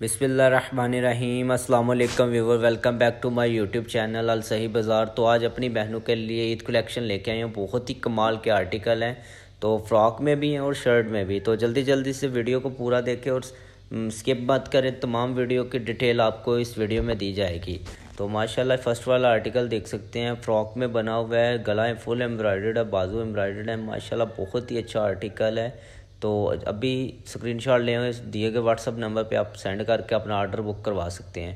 बिसमीम अल्लाम viewer welcome back to my YouTube channel अल सही बाज़ार तो आज अपनी बहनों के लिए ईद कलेक्शन लेके आए हैं बहुत ही कमाल के आर्टिकल हैं तो फ्रॉक में भी हैं और शर्ट में भी तो जल्दी जल्दी से वीडियो को पूरा देखें और स्किप मत करें तमाम वीडियो की डिटेल आपको इस वीडियो में दी जाएगी तो माशाल्लाह फ़र्स्ट वाला आर्टिकल देख सकते हैं फ़्रॉक में बना हुआ है गलाएँ फुल एम्ब्रॉयड है बाजू एम्ब्रॉयड है माशाल्लाह बहुत ही अच्छा आर्टिकल है तो अभी स्क्रीनशॉट लें इस दिए गए व्हाट्सअप नंबर पे आप सेंड करके अपना ऑर्डर बुक करवा सकते हैं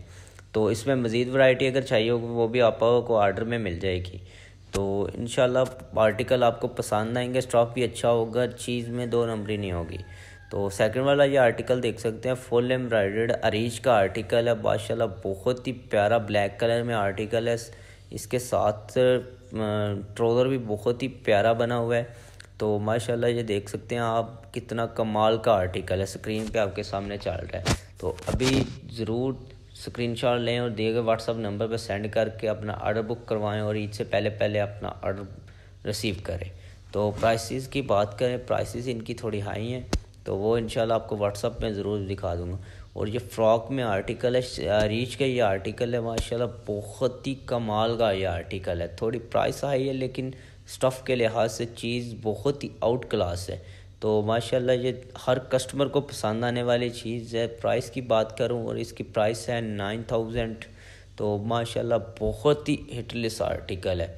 तो इसमें मज़ीद वैरायटी अगर चाहिए होगी वो भी आपको ऑर्डर में मिल जाएगी तो इन आर्टिकल आपको पसंद आएंगे स्टॉक भी अच्छा होगा चीज़ में दो नंबरी नहीं होगी तो सेकंड वाला ये आर्टिकल देख सकते हैं फुल एम्ब्रॉयड अरीज का आर्टिकल है माशाल्लाह बहुत ही प्यारा ब्लैक कलर में आर्टिकल है इसके साथ ट्रोज़र भी बहुत ही प्यारा बना हुआ है तो माशाल्लाह ये देख सकते हैं आप कितना कमाल का आर्टिकल है स्क्रीन पे आपके सामने चल रहा है तो अभी ज़रूर स्क्रीनशॉट लें और दिए गए व्हाट्सअप नंबर पर सेंड करके अपना आर्डर बुक करवाएं और ईद से पहले पहले अपना आर्डर रिसीव करें तो प्राइसेस की बात करें प्राइसेस इनकी थोड़ी हाई हैं तो वो इनशाला आपको व्हाट्सअप में ज़रूर दिखा दूँगा और ये फ्रॉक में आर्टिकल है रीच का ये आर्टिकल है माशाल्लाह बहुत ही कमाल का ये आर्टिकल है थोड़ी प्राइस हाई है लेकिन स्टफ़ के लिहाज से चीज़ बहुत ही आउट क्लास है तो माशाल्लाह ये हर कस्टमर को पसंद आने वाली चीज़ है प्राइस की बात करूँ और इसकी प्राइस है नाइन थाउजेंड तो माशाल्लाह बहुत ही हिटलिस आर्टिकल है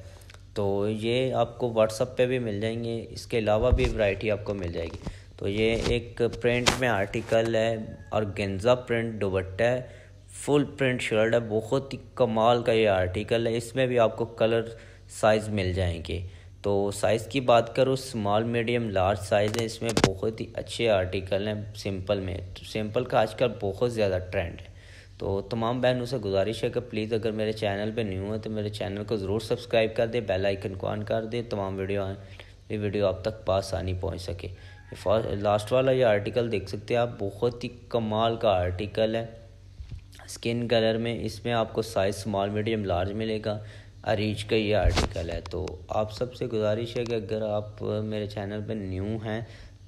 तो ये आपको व्हाट्सअप पे भी मिल जाएंगे इसके अलावा भी वैरायटी आपको मिल जाएगी तो ये एक प्रिंट में आर्टिकल है और गेंजा प्रिंट दुबट्टा है फुल प्रिंट शर्ट है बहुत ही कमाल का ये आर्टिकल है इसमें भी आपको कलर साइज़ मिल जाएंगे तो साइज़ की बात करूँ स्मॉल मीडियम लार्ज साइज़ है इसमें बहुत ही अच्छे आर्टिकल हैं सिंपल में सिंपल का आजकल बहुत ज़्यादा ट्रेंड है तो तमाम बहनों से गुजारिश है कि प्लीज़ अगर मेरे चैनल पे न्यू है तो मेरे चैनल को ज़रूर सब्सक्राइब कर दे बेल आइकन को ऑन कर दे तमाम वीडियो ये वीडियो आप तक आनी पहुँच सके लास्ट वाला ये आर्टिकल देख सकते हैं आप बहुत ही कमाल का आर्टिकल है स्किन कलर में इसमें आपको साइज़ स्मॉल मीडियम लार्ज मिलेगा अरीज का ये आर्टिकल है तो आप सबसे गुजारिश है कि अगर आप मेरे चैनल पर न्यू हैं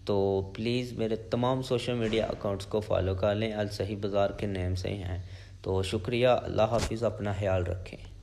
तो प्लीज़ मेरे तमाम सोशल मीडिया अकाउंट्स को फॉलो कर लें अलसही बाज़ार के नेम से ही हैं तो शुक्रिया अल्लाह हाफिज़ अपना ख्याल रखें